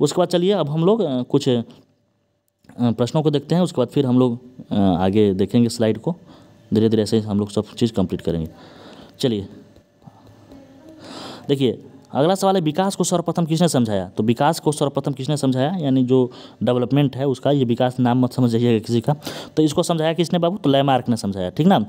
उसके बाद चलिए अब हम लोग कुछ प्रश्नों को देखते हैं उसके बाद फिर हम लोग आगे देखेंगे स्लाइड को धीरे धीरे ऐसे हम लोग सब चीज़ कंप्लीट करेंगे चलिए देखिए अगला सवाल है विकास को सर्वप्रथम किसने समझाया तो विकास को सर्वप्रथम किसने समझाया यानी जो डेवलपमेंट है उसका ये विकास नाम मत समझ जाइएगा किसी का तो इसको समझाया किसने बाबू तो लैमार्क ने समझाया ठीक ना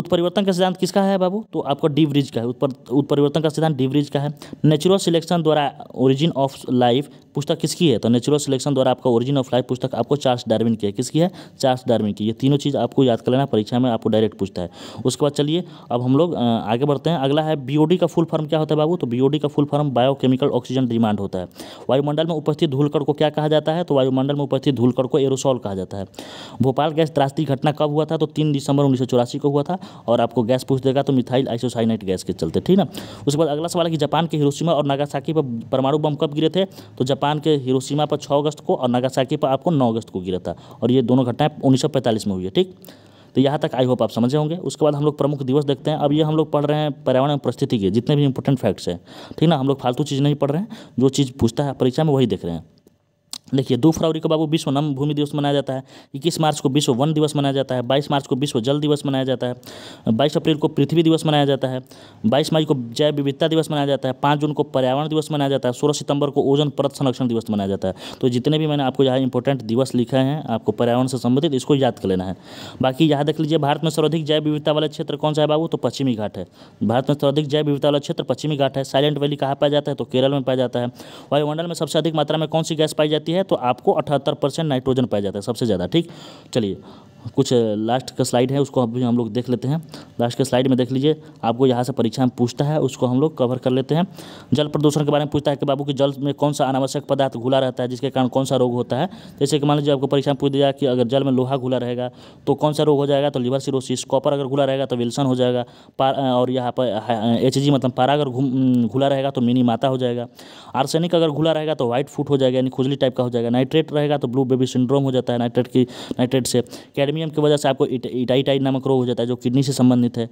उत्परिवर्तन का सिद्धांत किसका है बाबू तो आपको ब्रिज का है उत्पर उत्परिवर्तन का सिद्धांत ब्रिज का है नेचुरल सिलेक्शन द्वारा ओरिजिन ऑफ लाइफ पुस्तक किसकी है तो नेचुरल सिलेक्शन द्वारा आपका ओरिजिन ऑफ लाइफ पुस्तक आपको चार्ल्स डार्विन की है किसकी है चार्ल्स डार्विन की ये तीनों चीज़ आपको याद कर लेना परीक्षा में आपको डायरेक्ट पूछता है उसके बाद चलिए अब हम लोग आगे बढ़ते हैं अगला है बीओडी का फुल फॉर्म क्या होता है बाबू तो बीओडी का full form biochemical oxygen demand होता है वायुमंडल में उपस्थित धूलकड़ को क्या कहा जाता है तो वायुमंडल में उपस्थित धूलकड़ को एरोसॉल कहा जाता है भोपाल गैस त्रास्ती घटना कब हुआ था तो तीन दिसंबर उन्नीस को हुआ था और आपको गैस पूछ देगा तो मिथाइल आइसोसाइनाइट गैस के चलते ठीक ना उसके बाद अगला सवाल है कि जापान के हिरोशिमा और नागासाकी पर परमाणु बम कब गिरे थे तो जापान जापान के हिरोशिमा पर 6 अगस्त को और नागासाकी पर आपको 9 अगस्त को गिरा था और ये दोनों घटनाएं 1945 में हुई है ठीक तो यहाँ तक आई होप आप समझे होंगे उसके बाद हम लोग प्रमुख दिवस देखते हैं अब ये हम लोग पढ़ रहे हैं पर्यावरण परिस्थिति के जितने भी इंपॉर्टेंट फैक्ट्स हैं ठीक ना हम लोग फालतू चीज़ नहीं पढ़ रहे हैं जो चीज़ पूछता है परीक्षा में वही देख रहे हैं देखिए दो फरवरी को बाबू विश्व नम भूमि दिवस मनाया जाता है इक्कीस मार्च को विश्व वन दिवस मनाया जाता है बाईस मार्च को विश्व जल दिवस मनाया जाता है बाईस अप्रैल को पृथ्वी दिवस मनाया जाता है बाईस मार्च को जैव विविधता दिवस मनाया जाता है पाँच जून को पर्यावरण दिवस मनाया जाता है सोलह सितंबर को ओजन परत संरक्षण दिवस मनाया जाता है तो जितने भी मैंने आपको यहाँ इंपॉर्टेंट दिवस लिखे हैं आपको पर्यावरण से संबंधित इसको याद कर लेना है बाकी यहाँ देख लीजिए भारत में सर्वाधिक जैव विविधता वाला क्षेत्र कौन सा है बाबू तो पश्चिमी घाट है भारत में सर्वाधिक जैव विविधता वाला क्षेत्र पश्चिमी घाट है साइलेंट वैली कहाँ पाया जाता है तो केरल में पाया जाता है वायुमंडल में सबसे अधिक मात्रा में कौन सी गैस पाई जाती है हैं तो आपको अठहत्तर परसेंट नाइट्रोजन पाया जाता है सबसे ज़्यादा ठीक चलिए कुछ लास्ट का स्लाइड है उसको अभी हम लोग देख लेते हैं लास्ट के स्लाइड में देख लीजिए आपको यहाँ से परीक्षा में पूछता है उसको हम लोग कवर कर लेते हैं जल प्रदूषण के बारे में पूछता है कि बाबू कि जल में कौन सा अनावश्यक पदार्थ घुला रहता है जिसके कारण कौन सा रोग होता है जैसे कि मान लीजिए आपको परीक्षा में पूछ दिया कि अगर जल में लोहा घुला रहेगा तो कौन सा रोग हो जाएगा तो लिवर सिरोसिस कॉपर अगर घुला रहेगा तो विल्सन हो जाएगा और यहाँ पर एच मतलब पारा अगर घुला रहेगा तो मिनी माता हो जाएगा आर्सेनिक अगर घुला रहेगा तो व्हाइट फूट हो जाएगा यानी खुजली टाइप का हो जाएगा नाइट्रेट रहेगा तो ब्लू बेबी सिंड्रोम हो जाता है नाइट्रेट की नाइट्रेट से क्या कैडमियम की वजह से आपको इटाइटाइड नामक रोग हो जाता है जो किडनी से संबंधित है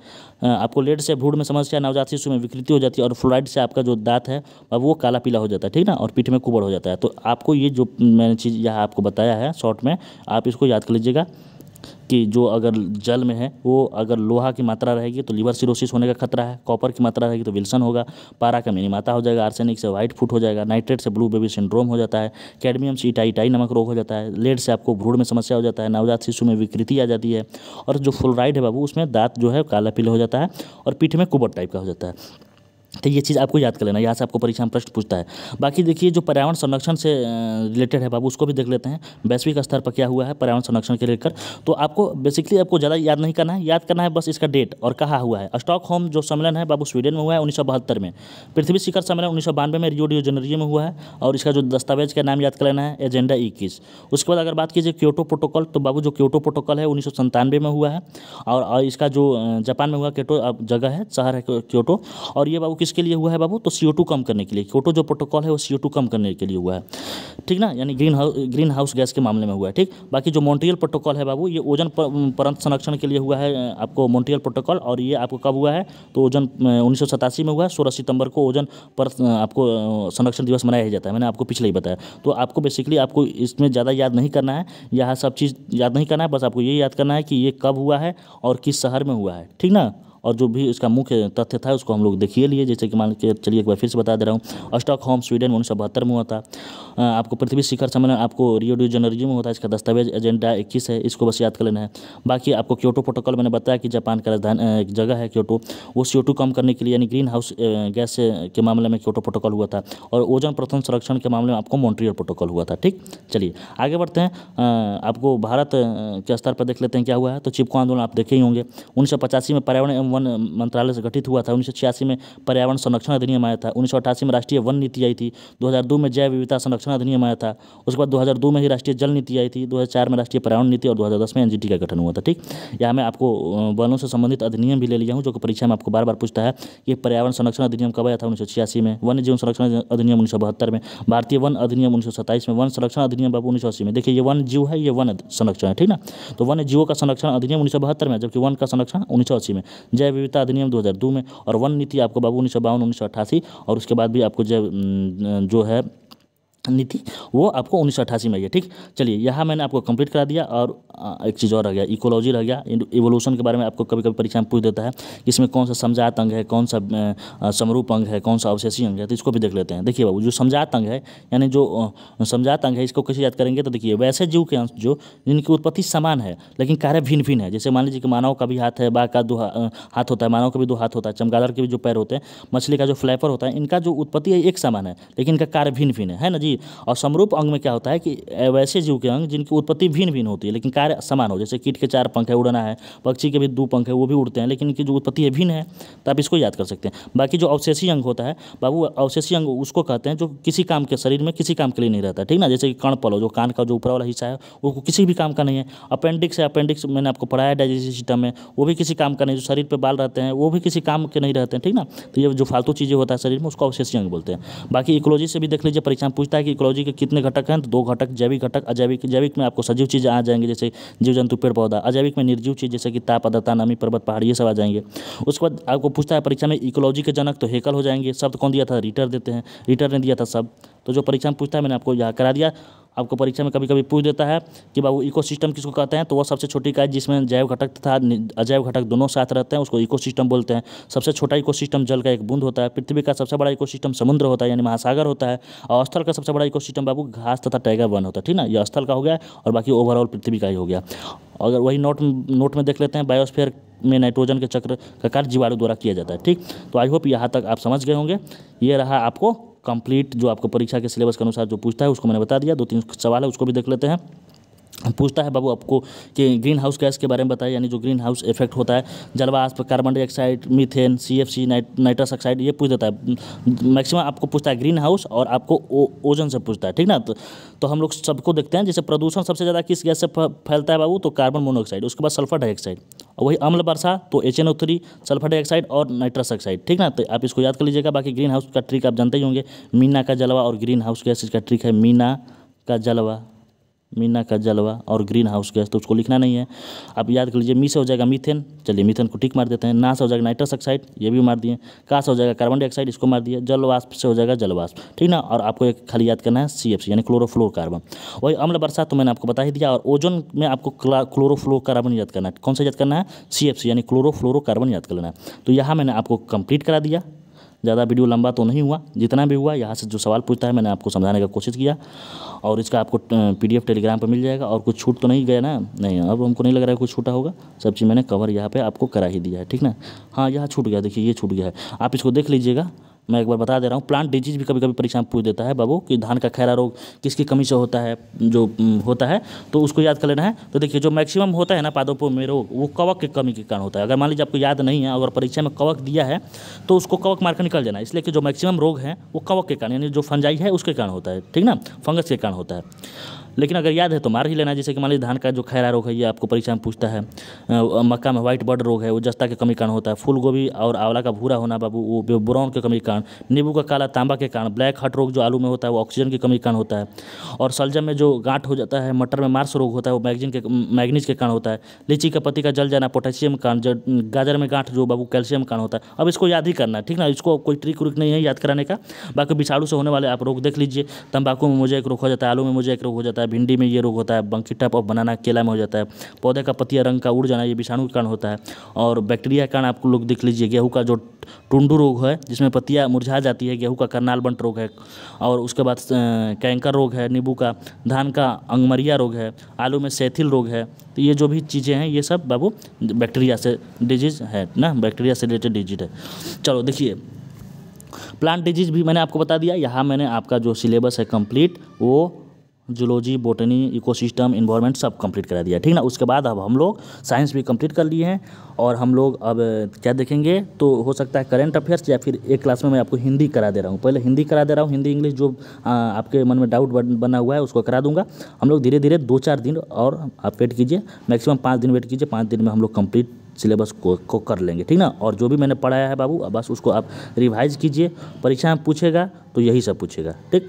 आपको लेड से भूड में समस्या नवजात शिशु में विकृति हो जाती है और फ्लोराइड से आपका जो दांत है अब वो काला पीला हो जाता है ठीक ना और पीठ में कुबड़ हो जाता है तो आपको ये जो मैंने चीज़ यहाँ आपको बताया है शॉर्ट में आप इसको याद कर लीजिएगा कि जो अगर जल में है वो अगर लोहा की मात्रा रहेगी तो लीवर सिरोसिस होने का खतरा है कॉपर की मात्रा रहेगी तो विल्सन होगा पारा का मिनीमाता हो जाएगा आर्सेनिक से वाइट फुट हो जाएगा नाइट्रेट से ब्लू बेबी सिंड्रोम हो जाता है कैडमियम से इटाई इटाई नमक रोग हो जाता है लेड से आपको भ्रूण में समस्या हो जाता है नवजात शिशु में विकृति आ जाती है और जो फ्लोराइड है बाबू उसमें दांत जो है काला पीला हो जाता है और पीठ में कुबर टाइप का हो जाता है तो ये चीज़ आपको याद कर लेना यहाँ से आपको परीक्षा में प्रश्न पूछता है बाकी देखिए जो पर्यावरण संरक्षण से रिलेटेड है बाबू उसको भी देख लेते हैं वैश्विक स्तर पर क्या हुआ है पर्यावरण संरक्षण के लेकर तो आपको बेसिकली आपको ज़्यादा याद नहीं करना है याद करना है बस इसका डेट और कहा हुआ है स्टॉक होम जो सम्मेलन है बाबू स्वीडन में हुआ है उन्नीस में पृथ्वी शिखर सम्मेलन उन्नीस में रियो डियो जनरियो में हुआ है और इसका जो दस्तावेज का नाम याद कर लेना है एजेंडा इक्कीस उसके बाद अगर बात कीजिए क्योटो प्रोटोकॉल तो बाबू जो क्योटो प्रोटोकॉल है उन्नीस में हुआ है और इसका जो जापान में हुआ क्योटो जगह है शहर है क्योटो और ये बाबू किसके लिए हुआ है बाबू तो सी कम करने के लिए क्योटो जो प्रोटोकॉल है वो सी कम करने के लिए हुआ है ठीक ना यानी greenhouse greenhouse gas के मामले में हुआ है ठीक बाकी जो मॉन्ट्रियल प्रोटोकॉल है बाबू ये ओजन परंत संरक्षण के लिए हुआ है आपको मॉन्ट्रियल प्रोटोकॉल और ये आपको कब हुआ है तो ओजन उन्नीस में हुआ है सोलह सितंबर को ओजन पर आपको संरक्षण दिवस मनाया जाता है मैंने आपको पिछले ही बताया तो आपको बेसिकली आपको इसमें ज़्यादा याद नहीं करना है यह सब चीज़ याद नहीं करना है बस आपको ये याद करना है कि ये कब हुआ है और किस शहर में हुआ है ठीक ना और जो भी इसका मुख्य तथ्य था उसको हम लोग देखिए लिए जैसे कि मान के चलिए एक बार फिर से बता दे रहा हूँ स्टॉक होम स्वीडन उन्नीस सौ बहत्तर में हुआ था आपको पृथ्वी शिखर सम्मेलन आपको रियो डी जनरियो में होता है इसका दस्तावेज एजेंडा इक्कीस है इसको बस याद कर लेना है बाकी आपको क्योटो प्रोटोकॉल मैंने बताया कि जापान का राजधानी एक जगह है क्योटो वो सी कम करने के लिए यानी ग्रीन हाउस गैस के मामले में क्योटो प्रोटोकॉल हुआ था और ओजन प्रथम संरक्षण के मामले में आपको मॉन्ट्रियल प्रोटोकॉल हुआ था ठीक चलिए आगे बढ़ते हैं आपको भारत के स्तर पर देख लेते हैं क्या हुआ है तो चिपको आंदोलन आप देखे ही होंगे उन्नीस में पर्यावरण एवं वन मंत्रालय से गठित हुआ था उन्नीस में पर्यावरण संरक्षण अधिनियम आया था उन्नीस में राष्ट्रीय वन नीति आई थी 2002 में जैव विविधता संरक्षण अधिनियम आया था उसके बाद 2002 में ही राष्ट्रीय जल नीति आई थी 2004 में राष्ट्रीय पर्यावरण नीति और 2010 में एनजीटी का गठन हुआ था ठीक यहाँ मैं आपको वनों से संबंधित अधिनियम भी ले लिया हूँ जो कि परीक्षा में आपको बार बार पूछता है कि पर्यावरण संरक्षण अधिनियम कब आया था उन्नीस में वन्य जीवन संरक्षण अधिनियम उन्नीस में भारतीय वन अधिनियम उन्नीस में वन संरक्षण अधिनियम बाबू उन्नीस में देखिए ये वन जीव है ये वन संरक्षण है ठीक ना तो वन जीवों का संरक्षण अधिनियम उन्नीस में जबकि वन का संरक्षण उन्नीस में जय जैव विविधता अधिनियम 2002 में और वन नीति आपको बाबू उन्नीस सौ बावन उन्नीस सौ अट्ठासी और उसके बाद भी आपको जैव जो है नीति वो आपको उन्नीस में आई है ठीक चलिए यहाँ मैंने आपको कंप्लीट करा दिया और एक चीज़ और रह गया इकोलॉजी रह गया इवोल्यूशन के बारे में आपको कभी कभी परीक्षा में पूछ देता है इसमें कौन सा समझात अंग है कौन सा समरूप अंग है कौन सा अवशेषी अंग है तो इसको भी देख लेते हैं देखिए बाबू जो समझात अंग है यानी जो समझात अंग है इसको कैसे याद करेंगे तो देखिए वैसे जीव के अंश जो जिनकी उत्पत्ति समान है लेकिन कार्य भिन्न भिन्न है जैसे मान लीजिए कि मानव का भी हाथ है बाघ का दो हाथ होता है मानव का भी दो हाथ होता है चमगादड़ के भी जो पैर होते हैं मछली का जो फ्लैपर होता है इनका जो उत्पत्ति है एक समान है लेकिन इनका कार्य भिन्न भिन्न है ना जी जी और समरूप अंग में क्या होता है कि वैसे जीव के अंग जिनकी उत्पत्ति भिन्न भिन्न होती है लेकिन कार्य समान हो जैसे कीट के चार पंख है उड़ना है पक्षी के भी दो पंख है वो भी उड़ते हैं लेकिन इनकी जो उत्पत्ति है भिन्न है तो आप इसको याद कर सकते हैं बाकी जो अवशेषी अंग होता है बाबू अवशेषी अंग उसको कहते हैं जो किसी काम के शरीर में किसी काम के लिए नहीं रहता ठीक ना जैसे कि कण पलो जो कान का जो ऊपर वाला हिस्सा है वो किसी भी काम का नहीं है अपेंडिक्स है अपेंडिक्स मैंने आपको पढ़ाया डाइजेस्टिव सिस्टम में वो भी किसी काम का नहीं जो शरीर पर बाल रहते हैं वो भी किसी काम के नहीं रहते हैं ठीक ना तो ये जो फालतू चीज़ें होता है शरीर में उसको अवशेषी अंग बोलते हैं बाकी इकोलॉजी से भी देख लीजिए परीक्षा में पूछता है कि इकोलॉजी के कितने घटक हैं तो दो घटक जैविक घटक अजैविक जैविक में आपको सजीव चीज़ें आ जाएंगे जैसे जीव जंतु पेड़ पौधा अजैविक में निर्जीव चीज़ जैसे कि ताप आदता नमी पर्वत पहाड़ ये सब आ जाएंगे उसके बाद आपको पूछता है परीक्षा में इकोलॉजी के जनक तो हेकल हो जाएंगे शब्द कौन दिया था रिटर देते हैं रिटर ने दिया था शब्द तो जो परीक्षा में पूछता है मैंने आपको यहाँ करा दिया आपको परीक्षा में कभी कभी पूछ देता है कि बाबू इकोसिस्टम किसको कहते हैं तो वह सबसे छोटी इकाई जिसमें जैव घटक तथा अजैव घटक दोनों साथ रहते हैं उसको इकोसिस्टम बोलते हैं सबसे छोटा इकोसिस्टम जल का एक बूंद होता है पृथ्वी का सबसे बड़ा इकोसिस्टम समुद्र होता है यानी महासागर होता है और स्थल का सबसे बड़ा इकोसिस्टम बाबू घास तथा टाइगर वन होता है ठीक ना यह स्थल का हो गया और बाकी ओवरऑल पृथ्वी का ही हो गया अगर वही नोट नोट में देख लेते हैं बायोस्फेयर में नाइट्रोजन के चक्र का कार्य जीवाणु द्वारा किया जाता है ठीक तो आई होप यहाँ तक आप समझ गए होंगे ये रहा आपको कंप्लीट जो आपको परीक्षा के सिलेबस के अनुसार जो पूछता है उसको मैंने बता दिया दो तीन सवाल है उसको भी देख लेते हैं पूछता है बाबू आपको कि ग्रीन हाउस गैस के बारे में बताएं यानी जो ग्रीन हाउस इफेक्ट होता है जलवास carbon dioxide methane CFC nitrous oxide ये पूछ देता है मैक्सिमम आपको पूछता है ग्रीन हाउस और आपको ओ, ओजन से पूछता है ठीक ना तो, तो हम लोग सबको देखते हैं जैसे प्रदूषण सबसे ज़्यादा किस गैस से फैलता है बाबू तो कार्बन मोनोऑक्साइड उसके बाद सल्फर डाइऑक्साइड और वही अम्ल वर्षा तो H N O three sulphur dioxide और नाइट्रस ऑक्साइड ठीक ना तो आप इसको याद कर लीजिएगा बाकी ग्रीन हाउस का ट्रिक आप जानते ही होंगे मीना का जलवा और ग्रीन हाउस गैस का ट्रिक है मीना का जलवा मीना का जलवा और ग्रीन हाउस गैस तो उसको लिखना नहीं है आप याद कर लीजिए मी से हो जाएगा मीथेन चलिए मीथेन को टिक मार देते हैं ना से हो जाएगा नाइट्रस ऑक्साइड ये भी मार दिए का से हो जाएगा कार्बन डाइऑक्साइड इसको मार दिया जलवाष्प से हो जाएगा जलवाष्प ठीक ना और आपको एक खाली याद करना है सी एफ सी यानी क्लोरोफ्लोर कार्बन वही अम्ल बरसात तो मैंने आपको बता ही दिया और ओजोन में आपको कार्बन याद करना है कौन सा याद करना है सी एफ सी यानी क्लोरोफ्लोरो कार्बन याद कर लेना है तो यहाँ मैंने आपको कंप्लीट करा दिया ज़्यादा वीडियो लंबा तो नहीं हुआ जितना भी हुआ यहाँ से जो सवाल पूछता है मैंने आपको समझाने का कोशिश किया और इसका आपको पी टेलीग्राम पर मिल जाएगा और कुछ छूट तो नहीं गया ना नहीं अब हमको नहीं लग रहा है कुछ छूटा होगा सब चीज़ मैंने कवर यहाँ पर आपको करा ही दिया है ठीक ना हाँ यहाँ छूट गया देखिए ये छूट गया है आप इसको देख लीजिएगा मैं एक बार बता दे रहा हूँ प्लांट डिजीज भी कभी कभी परीक्षा में पूछ देता है बाबू कि धान का खैरा रोग किसकी कमी से होता है जो होता है तो उसको याद कर लेना है तो देखिए जो मैक्सिमम होता है ना पादपों में रोग वो कवक की कमी के कारण होता है अगर मान लीजिए आपको याद नहीं है अगर परीक्षा में कवक दिया है तो उसको कवक मारकर निकल जाना है इसलिए कि जो मैक्सिमम रोग है वो कवक के कारण यानी जो फंजाई है उसके कारण होता है ठीक ना फंगस के कारण होता है लेकिन अगर याद है तो मार ही लेना जैसे कि मान लीजिए धान का जो खैरा रोग है ये आपको परीक्षा में पूछता है मक्का में व्हाइट बर्ड रोग है वो जस्ता के कमी कारण होता है फूल गोभी और आंवला का भूरा होना बाबू वो ब्राउन के कमी कारण नींबू का काला तांबा के कारण ब्लैक हट रोग जो आलू में होता है वो ऑक्सीजन की कमी कारण होता है और सलजम में जो गांठ हो जाता है मटर में मार्स रोग होता है वो मैगजीन के मैगनीज के कारण होता है लीची का पत्ती का जल जाना पोटेशियम कारण गाजर में गांठ जो बाबू कैल्शियम कारण होता है अब इसको याद ही करना है ठीक ना इसको कोई ट्रिक व्रिक नहीं है याद कराने का बाकी विषाणु से होने वाले आप रोग देख लीजिए तंबाकू में मुझे एक रोग हो जाता है आलू में मुझे एक रोग हो जाता है है भिंडी में ये रोग होता है बंकी टाइप और बनाना केला में हो जाता है पौधे का पतिया रंग का उड़ जाना ये विषाणु के कारण होता है और बैक्टीरिया कारण आप लोग देख लीजिए गेहूँ का जो टुंडू रोग है जिसमें पतिया मुरझा जाती है गेहूँ का करनाल बंट रोग है और उसके बाद कैंकर रोग है नींबू का धान का अंगमरिया रोग है आलू में सेथिल रोग है तो ये जो भी चीज़ें हैं ये सब बाबू बैक्टीरिया से डिजीज़ है ना बैक्टीरिया से रिलेटेड डिजीज है चलो देखिए प्लांट डिजीज भी मैंने आपको बता दिया यहाँ मैंने आपका जो सिलेबस है कंप्लीट वो जूलॉजी बोटनी इकोसिस्टम इन्वायरमेंट सब कंप्लीट करा दिया ठीक ना उसके बाद अब हम लोग साइंस भी कंप्लीट कर लिए हैं और हम लोग अब क्या देखेंगे तो हो सकता है करंट अफेयर्स या फिर एक क्लास में मैं आपको हिंदी करा दे रहा हूँ पहले हिंदी करा दे रहा हूँ हिंदी इंग्लिश जो आ, आपके मन में डाउट बना हुआ है उसको करा दूंगा हम लोग धीरे धीरे दो चार दिन और आप वेट कीजिए मैक्सिमम पाँच दिन वेट कीजिए पाँच दिन में हम लोग कम्प्लीट सिलेबस को, को कर लेंगे ठीक ना और जो भी मैंने पढ़ाया है बाबू बस उसको आप रिवाइज़ कीजिए परीक्षा में पूछेगा तो यही सब पूछेगा ठीक